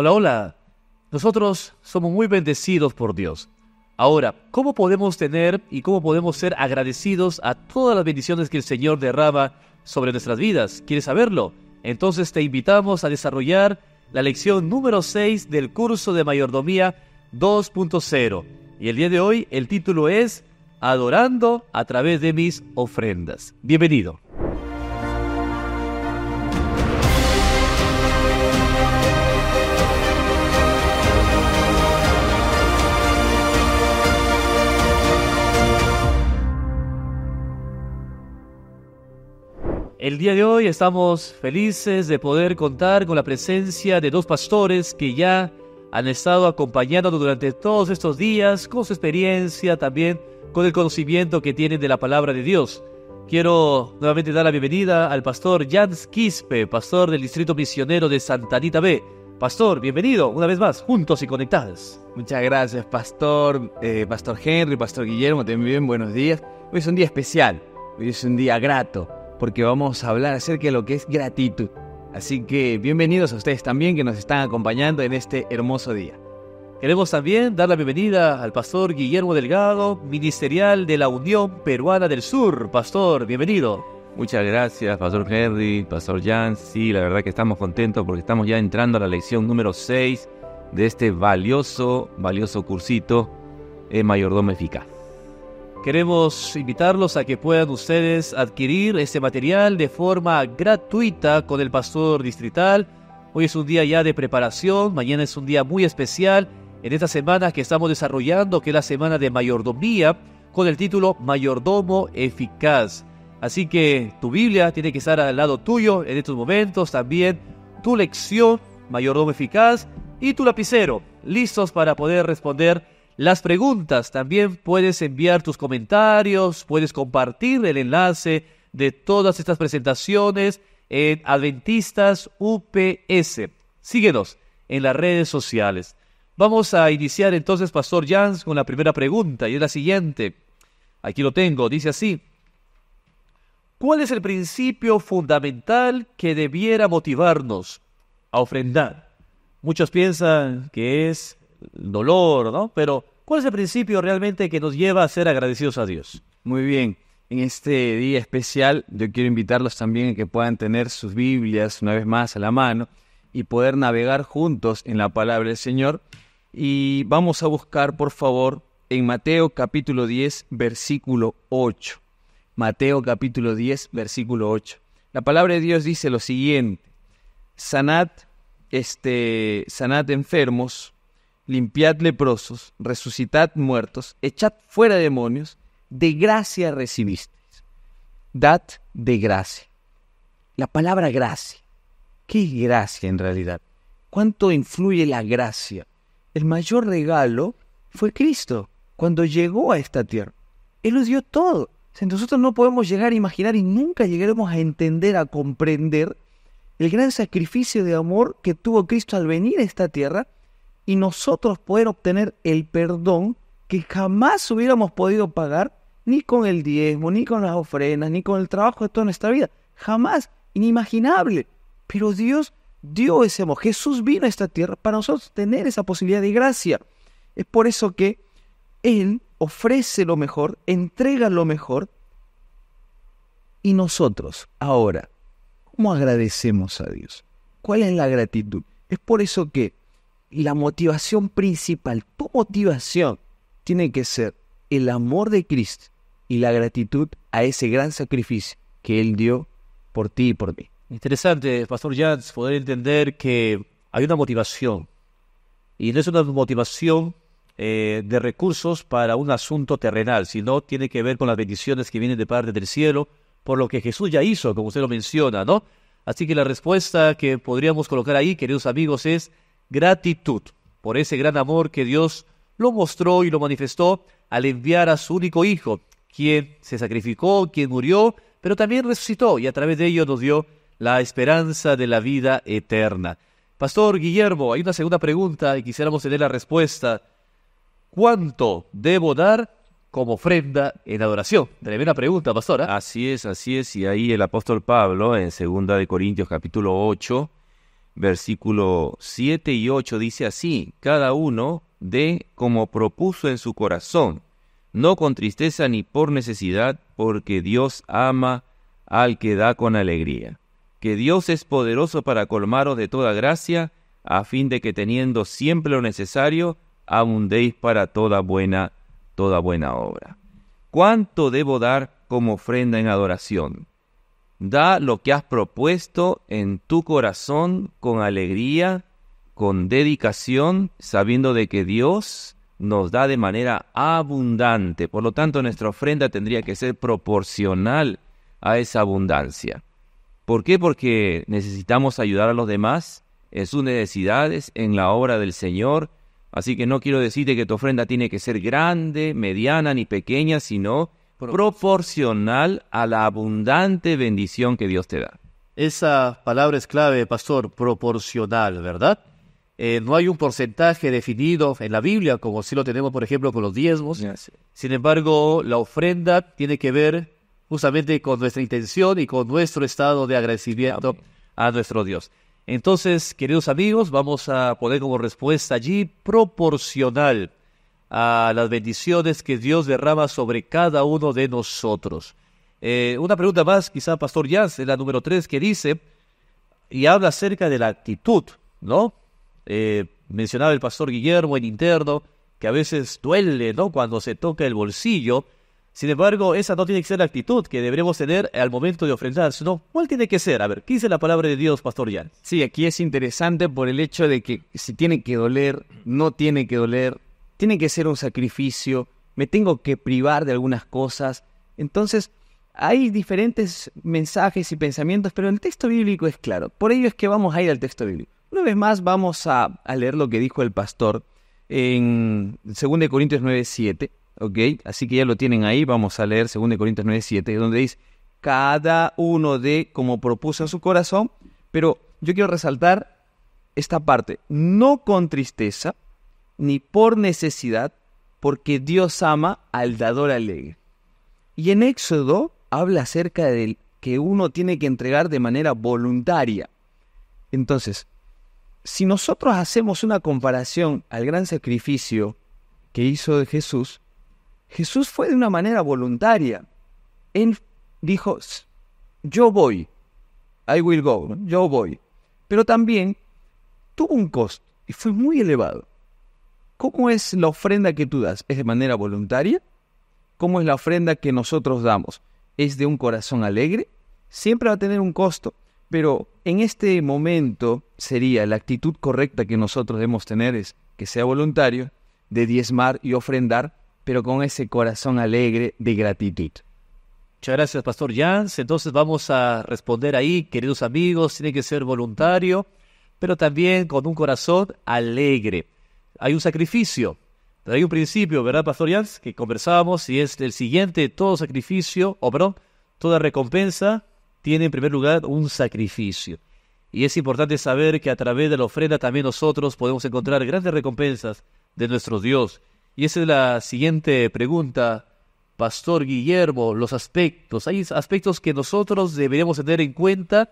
Hola, hola. Nosotros somos muy bendecidos por Dios. Ahora, ¿cómo podemos tener y cómo podemos ser agradecidos a todas las bendiciones que el Señor derrama sobre nuestras vidas? ¿Quieres saberlo? Entonces te invitamos a desarrollar la lección número 6 del curso de mayordomía 2.0. Y el día de hoy el título es Adorando a través de mis ofrendas. Bienvenido. El día de hoy estamos felices de poder contar con la presencia de dos pastores que ya han estado acompañándonos durante todos estos días con su experiencia, también con el conocimiento que tienen de la palabra de Dios. Quiero nuevamente dar la bienvenida al pastor Jans Quispe, pastor del Distrito Misionero de Santa Anita B. Pastor, bienvenido una vez más, juntos y conectados. Muchas gracias, pastor, eh, pastor Henry, pastor Guillermo, también buenos días. Hoy es un día especial, hoy es un día grato porque vamos a hablar acerca de lo que es gratitud. Así que bienvenidos a ustedes también que nos están acompañando en este hermoso día. Queremos también dar la bienvenida al pastor Guillermo Delgado, ministerial de la Unión Peruana del Sur. Pastor, bienvenido. Muchas gracias, Pastor Henry, Pastor Jan. Sí, la verdad que estamos contentos porque estamos ya entrando a la lección número 6 de este valioso, valioso cursito en eh, Mayordomo Eficaz. Queremos invitarlos a que puedan ustedes adquirir este material de forma gratuita con el pastor distrital. Hoy es un día ya de preparación, mañana es un día muy especial en esta semana que estamos desarrollando, que es la semana de mayordomía, con el título Mayordomo Eficaz. Así que tu Biblia tiene que estar al lado tuyo en estos momentos, también tu lección, Mayordomo Eficaz, y tu lapicero, listos para poder responder las preguntas. También puedes enviar tus comentarios, puedes compartir el enlace de todas estas presentaciones en Adventistas UPS. Síguenos en las redes sociales. Vamos a iniciar entonces, Pastor Jans, con la primera pregunta y es la siguiente. Aquí lo tengo, dice así. ¿Cuál es el principio fundamental que debiera motivarnos a ofrendar? Muchos piensan que es dolor, ¿no? Pero, ¿cuál es el principio realmente que nos lleva a ser agradecidos a Dios? Muy bien. En este día especial, yo quiero invitarlos también a que puedan tener sus Biblias una vez más a la mano y poder navegar juntos en la palabra del Señor. Y vamos a buscar, por favor, en Mateo capítulo 10, versículo 8. Mateo capítulo 10, versículo 8. La palabra de Dios dice lo siguiente: Sanad, este, sanad enfermos, limpiad leprosos, resucitad muertos, echad fuera demonios, de gracia recibisteis. Dad de gracia. La palabra gracia. ¿Qué es gracia en realidad? ¿Cuánto influye la gracia? El mayor regalo fue Cristo cuando llegó a esta tierra. Él lo dio todo. Nosotros no podemos llegar a imaginar y nunca llegaremos a entender, a comprender el gran sacrificio de amor que tuvo Cristo al venir a esta tierra y nosotros poder obtener el perdón que jamás hubiéramos podido pagar ni con el diezmo, ni con las ofrendas, ni con el trabajo de toda nuestra vida. Jamás, inimaginable. Pero Dios dio ese amor. Jesús vino a esta tierra para nosotros tener esa posibilidad de gracia. Es por eso que Él ofrece lo mejor, entrega lo mejor. Y nosotros, ahora, ¿cómo agradecemos a Dios? ¿Cuál es la gratitud? Es por eso que la motivación principal, tu motivación, tiene que ser el amor de Cristo y la gratitud a ese gran sacrificio que Él dio por ti y por mí. Interesante, Pastor Jans, poder entender que hay una motivación. Y no es una motivación eh, de recursos para un asunto terrenal, sino tiene que ver con las bendiciones que vienen de parte del cielo, por lo que Jesús ya hizo, como usted lo menciona, ¿no? Así que la respuesta que podríamos colocar ahí, queridos amigos, es gratitud por ese gran amor que Dios lo mostró y lo manifestó al enviar a su único Hijo, quien se sacrificó, quien murió, pero también resucitó y a través de ello nos dio la esperanza de la vida eterna. Pastor Guillermo, hay una segunda pregunta y quisiéramos tener la respuesta. ¿Cuánto debo dar como ofrenda en adoración? Tremenda pregunta, pastora. Así es, así es. Y ahí el apóstol Pablo, en 2 Corintios capítulo 8, versículo 7 y 8 dice así, cada uno dé como propuso en su corazón, no con tristeza ni por necesidad, porque Dios ama al que da con alegría. Que Dios es poderoso para colmaros de toda gracia, a fin de que teniendo siempre lo necesario, abundéis para toda buena, toda buena obra. ¿Cuánto debo dar como ofrenda en adoración? Da lo que has propuesto en tu corazón con alegría, con dedicación, sabiendo de que Dios nos da de manera abundante. Por lo tanto, nuestra ofrenda tendría que ser proporcional a esa abundancia. ¿Por qué? Porque necesitamos ayudar a los demás en sus necesidades, en la obra del Señor. Así que no quiero decirte que tu ofrenda tiene que ser grande, mediana ni pequeña, sino proporcional a la abundante bendición que Dios te da. Esa palabra es clave, pastor, proporcional, ¿verdad? Eh, no hay un porcentaje definido en la Biblia, como si lo tenemos, por ejemplo, con los diezmos. Sin embargo, la ofrenda tiene que ver justamente con nuestra intención y con nuestro estado de agradecimiento a nuestro Dios. Entonces, queridos amigos, vamos a poner como respuesta allí proporcional a las bendiciones que Dios derrama sobre cada uno de nosotros. Eh, una pregunta más, quizá Pastor Jans, la número tres, que dice, y habla acerca de la actitud, ¿no? Eh, mencionaba el Pastor Guillermo, en interno, que a veces duele, ¿no? Cuando se toca el bolsillo. Sin embargo, esa no tiene que ser la actitud que debemos tener al momento de ofrendar, sino cuál tiene que ser. A ver, ¿qué dice la palabra de Dios, Pastor Yance? Sí, aquí es interesante por el hecho de que si tiene que doler, no tiene que doler, tiene que ser un sacrificio, me tengo que privar de algunas cosas. Entonces, hay diferentes mensajes y pensamientos, pero el texto bíblico es claro. Por ello es que vamos a ir al texto bíblico. Una vez más vamos a, leer lo que dijo el pastor en 2 Corintios 9:7, ¿ok? Así que ya lo tienen ahí, vamos a leer 2 Corintios 9:7, donde dice, cada uno de como propuso en su corazón, pero yo quiero resaltar esta parte, no con tristeza, ni por necesidad, porque Dios ama al dador alegre. Y en Éxodo habla acerca de que uno tiene que entregar de manera voluntaria. Entonces, si nosotros hacemos una comparación al gran sacrificio que hizo Jesús, Jesús fue de una manera voluntaria. Él dijo, yo voy, I will go, yo voy. Pero también tuvo un costo y fue muy elevado. ¿Cómo es la ofrenda que tú das? ¿Es de manera voluntaria? ¿Cómo es la ofrenda que nosotros damos? ¿Es de un corazón alegre? Siempre va a tener un costo, pero en este momento sería la actitud correcta que nosotros debemos tener es que sea voluntario, de diezmar y ofrendar, pero con ese corazón alegre de gratitud. Muchas gracias, Pastor Jans. Entonces vamos a responder ahí, queridos amigos, tiene que ser voluntario, pero también con un corazón alegre hay un sacrificio. Pero hay un principio, ¿verdad, Pastor Jans? Que conversábamos y es el siguiente, todo sacrificio, o perdón, toda recompensa tiene en primer lugar un sacrificio. Y es importante saber que a través de la ofrenda también nosotros podemos encontrar grandes recompensas de nuestro Dios. Y esa es la siguiente pregunta, Pastor Guillermo, los aspectos. Hay aspectos que nosotros deberíamos tener en cuenta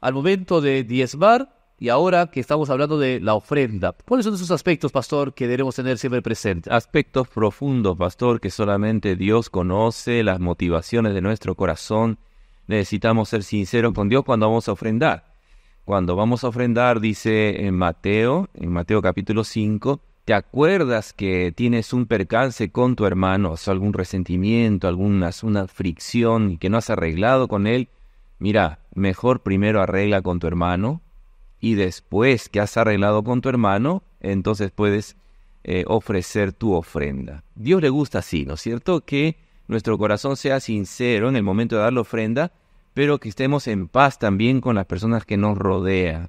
al momento de diezmar y ahora que estamos hablando de la ofrenda, ¿cuáles son esos aspectos, pastor, que debemos tener siempre presentes? Aspectos profundos, pastor, que solamente Dios conoce, las motivaciones de nuestro corazón. Necesitamos ser sinceros con Dios cuando vamos a ofrendar. Cuando vamos a ofrendar, dice en Mateo, en Mateo capítulo 5, ¿te acuerdas que tienes un percance con tu hermano, o algún resentimiento, alguna una fricción que no has arreglado con él? Mira, mejor primero arregla con tu hermano y después que has arreglado con tu hermano, entonces puedes eh, ofrecer tu ofrenda. Dios le gusta así, ¿no es cierto? Que nuestro corazón sea sincero en el momento de dar la ofrenda, pero que estemos en paz también con las personas que nos rodean.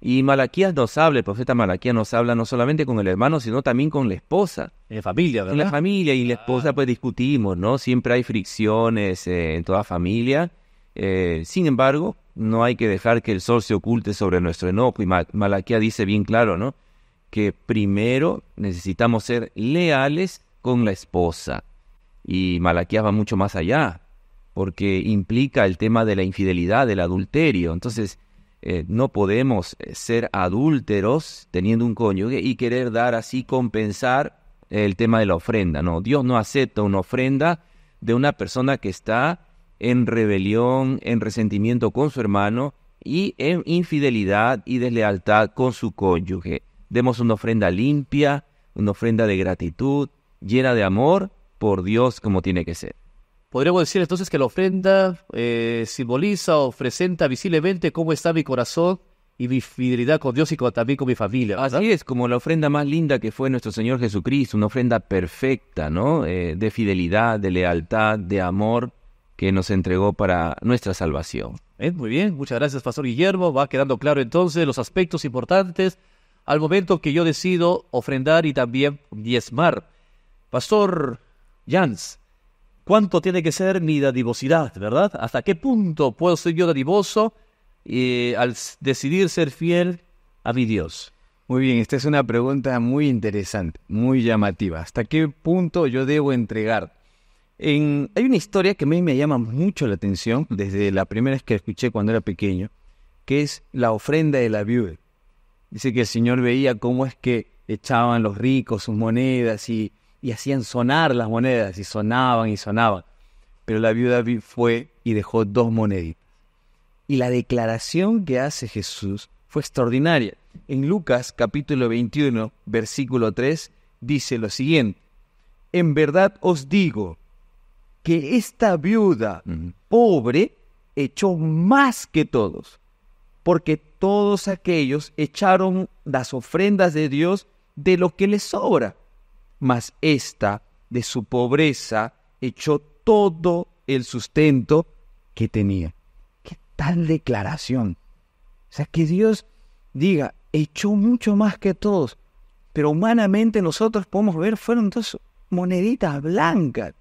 Y Malaquías nos habla, el profeta Malaquías nos habla no solamente con el hermano, sino también con la esposa. En la familia, ¿verdad? En la familia y la ah. esposa pues discutimos, ¿no? Siempre hay fricciones eh, en toda familia eh, sin embargo, no hay que dejar que el sol se oculte sobre nuestro enojo. Y Malaquía dice bien claro, ¿no? Que primero necesitamos ser leales con la esposa. Y Malaquía va mucho más allá, porque implica el tema de la infidelidad, del adulterio. Entonces, eh, no podemos eh, ser adúlteros teniendo un cónyuge y querer dar así compensar el tema de la ofrenda. No, Dios no acepta una ofrenda de una persona que está en rebelión, en resentimiento con su hermano y en infidelidad y deslealtad con su cónyuge. Demos una ofrenda limpia, una ofrenda de gratitud, llena de amor por Dios como tiene que ser. Podríamos decir entonces que la ofrenda eh, simboliza o presenta visiblemente cómo está mi corazón y mi fidelidad con Dios y con, también con mi familia. Así es, como la ofrenda más linda que fue nuestro Señor Jesucristo, una ofrenda perfecta, ¿no? Eh, de fidelidad, de lealtad, de amor que nos entregó para nuestra salvación. Eh, muy bien, muchas gracias, Pastor Guillermo. Va quedando claro entonces los aspectos importantes al momento que yo decido ofrendar y también diezmar. Pastor Jans, ¿cuánto tiene que ser mi dadivosidad, verdad? ¿Hasta qué punto puedo ser yo dadivoso eh, al decidir ser fiel a mi Dios? Muy bien, esta es una pregunta muy interesante, muy llamativa. ¿Hasta qué punto yo debo entregar? hay una historia que a mí me llama mucho la atención desde la primera vez que escuché cuando era pequeño, que es la ofrenda de la viuda. Dice que el Señor veía cómo es que echaban los ricos sus monedas y, y hacían sonar las monedas y sonaban y sonaban. Pero la viuda fue y dejó dos moneditas. Y la declaración que hace Jesús fue extraordinaria. En Lucas capítulo 21, versículo 3, dice lo siguiente. En verdad os digo, que esta viuda pobre echó más que todos, porque todos aquellos echaron las ofrendas de Dios de lo que les sobra, mas esta de su pobreza echó todo el sustento que tenía. ¿Qué tal declaración? O sea, que Dios diga, echó mucho más que todos, pero humanamente nosotros podemos ver, fueron dos moneditas blancas.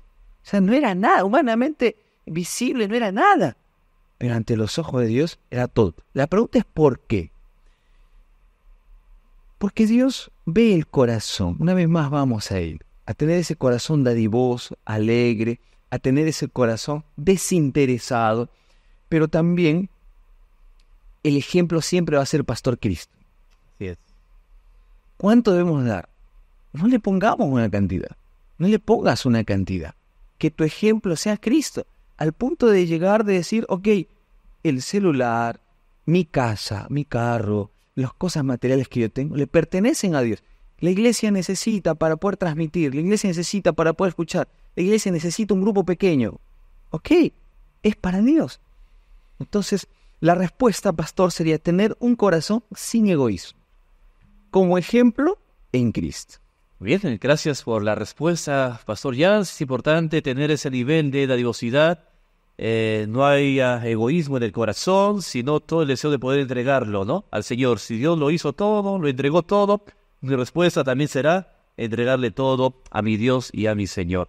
O sea, no era nada, humanamente visible, no era nada. Pero ante los ojos de Dios era todo. La pregunta es ¿por qué? Porque Dios ve el corazón. Una vez más vamos a Él, a tener ese corazón dadivoso, alegre, a tener ese corazón desinteresado, pero también el ejemplo siempre va a ser Pastor Cristo. ¿Cuánto debemos dar? No le pongamos una cantidad, no le pongas una cantidad que tu ejemplo sea Cristo, al punto de llegar de decir, ok, el celular, mi casa, mi carro, las cosas materiales que yo tengo, le pertenecen a Dios. La iglesia necesita para poder transmitir, la iglesia necesita para poder escuchar, la iglesia necesita un grupo pequeño. Ok, es para Dios. Entonces, la respuesta, pastor, sería tener un corazón sin egoísmo, como ejemplo en Cristo. Bien, gracias por la respuesta, Pastor Jans. Es importante tener ese nivel de dadivosidad. Eh, no hay ah, egoísmo en el corazón, sino todo el deseo de poder entregarlo, ¿no? Al Señor. Si Dios lo hizo todo, lo entregó todo, mi respuesta también será entregarle todo a mi Dios y a mi Señor.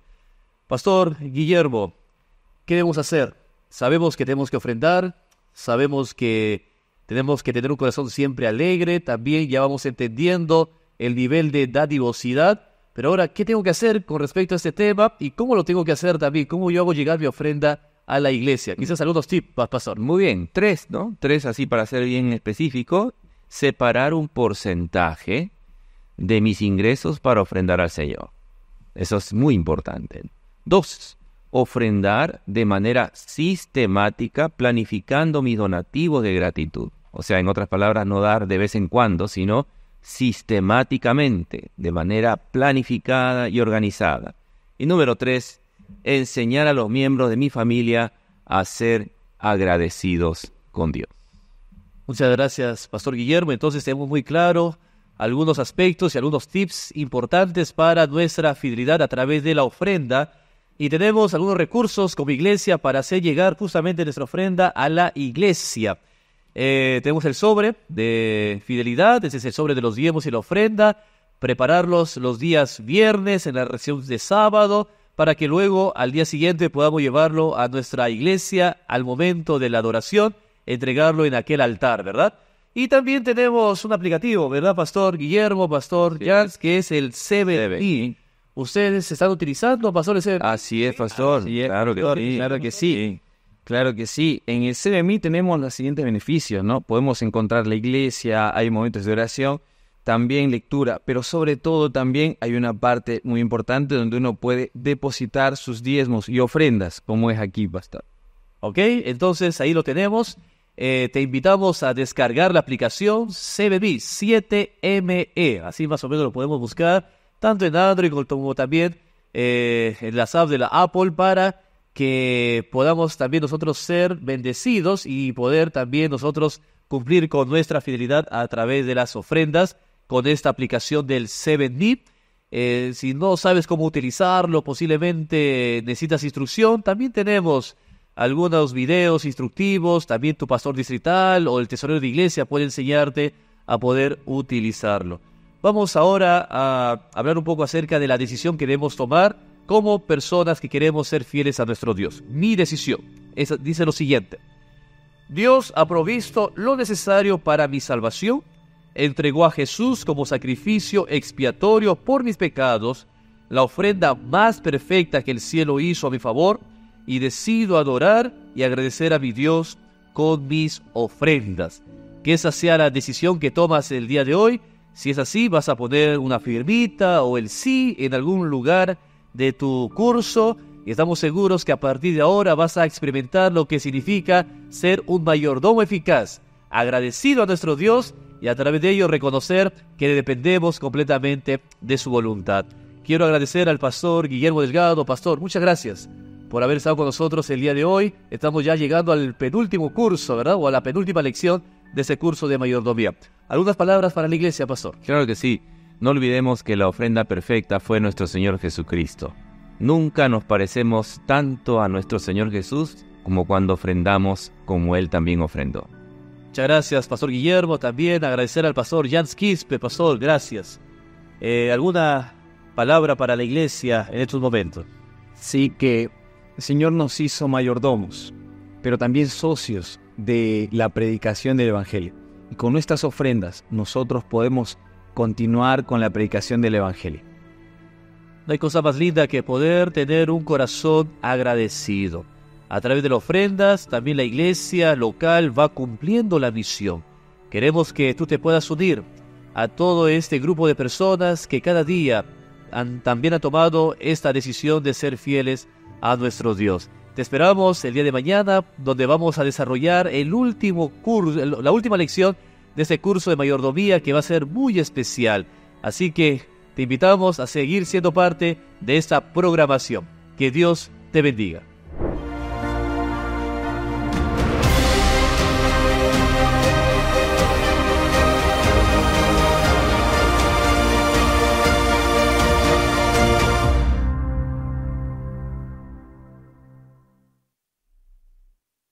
Pastor Guillermo, ¿qué debemos hacer? Sabemos que tenemos que ofrendar, sabemos que tenemos que tener un corazón siempre alegre, también ya vamos entendiendo el nivel de dadivosidad. Pero ahora, ¿qué tengo que hacer con respecto a este tema y cómo lo tengo que hacer David? ¿Cómo yo hago llegar mi ofrenda a la iglesia? Quizás algunos tips, pastor. Muy bien, tres, ¿no? Tres, así para ser bien específico. Separar un porcentaje de mis ingresos para ofrendar al Señor. Eso es muy importante. Dos, ofrendar de manera sistemática, planificando mi donativo de gratitud. O sea, en otras palabras, no dar de vez en cuando, sino sistemáticamente, de manera planificada y organizada. Y número tres, enseñar a los miembros de mi familia a ser agradecidos con Dios. Muchas gracias, Pastor Guillermo. Entonces tenemos muy claro algunos aspectos y algunos tips importantes para nuestra fidelidad a través de la ofrenda. Y tenemos algunos recursos como iglesia para hacer llegar justamente nuestra ofrenda a la iglesia. Eh, tenemos el sobre de fidelidad, ese es el sobre de los diezmos y la ofrenda, prepararlos los días viernes en la reacción de sábado, para que luego al día siguiente podamos llevarlo a nuestra iglesia al momento de la adoración, entregarlo en aquel altar, ¿verdad? Y también tenemos un aplicativo, ¿verdad, Pastor Guillermo, Pastor Jans, que es el CBD. ¿Ustedes están utilizando, Pastor? Así es, Pastor. claro que sí. Claro que sí. En el CBMI tenemos los siguientes beneficios, ¿no? Podemos encontrar la iglesia, hay momentos de oración, también lectura, pero sobre todo también hay una parte muy importante donde uno puede depositar sus diezmos y ofrendas, como es aquí, Pastor. Ok, entonces ahí lo tenemos. Eh, te invitamos a descargar la aplicación CBMI 7ME, e. así más o menos lo podemos buscar, tanto en Android como también eh, en las apps de la Apple para que podamos también nosotros ser bendecidos y poder también nosotros cumplir con nuestra fidelidad a través de las ofrendas, con esta aplicación del 7D. Eh, si no sabes cómo utilizarlo, posiblemente necesitas instrucción, también tenemos algunos videos instructivos, también tu pastor distrital o el tesorero de iglesia puede enseñarte a poder utilizarlo. Vamos ahora a hablar un poco acerca de la decisión que debemos tomar como personas que queremos ser fieles a nuestro Dios. Mi decisión dice lo siguiente. Dios ha provisto lo necesario para mi salvación, entregó a Jesús como sacrificio expiatorio por mis pecados, la ofrenda más perfecta que el cielo hizo a mi favor, y decido adorar y agradecer a mi Dios con mis ofrendas. Que esa sea la decisión que tomas el día de hoy. Si es así, vas a poner una firmita o el sí en algún lugar de tu curso y estamos seguros que a partir de ahora vas a experimentar lo que significa ser un mayordomo eficaz, agradecido a nuestro Dios y a través de ello reconocer que dependemos completamente de su voluntad. Quiero agradecer al pastor Guillermo Delgado. Pastor, muchas gracias por haber estado con nosotros el día de hoy. Estamos ya llegando al penúltimo curso, ¿verdad? O a la penúltima lección de ese curso de mayordomía. Algunas palabras para la iglesia, pastor. Claro que sí. No olvidemos que la ofrenda perfecta fue nuestro Señor Jesucristo. Nunca nos parecemos tanto a nuestro Señor Jesús como cuando ofrendamos como Él también ofrendó. Muchas gracias, Pastor Guillermo. También agradecer al Pastor Jans Quispe. Pastor, gracias. Eh, ¿Alguna palabra para la iglesia en estos momentos? Sí, que el Señor nos hizo mayordomos, pero también socios de la predicación del Evangelio. Y con nuestras ofrendas nosotros podemos continuar con la predicación del Evangelio. No hay cosa más linda que poder tener un corazón agradecido. A través de las ofrendas, también la iglesia local va cumpliendo la misión. Queremos que tú te puedas unir a todo este grupo de personas que cada día también ha tomado esta decisión de ser fieles a nuestro Dios. Te esperamos el día de mañana, donde vamos a desarrollar el último curso, la última lección de ese curso de mayordomía que va a ser muy especial. Así que te invitamos a seguir siendo parte de esta programación. Que Dios te bendiga.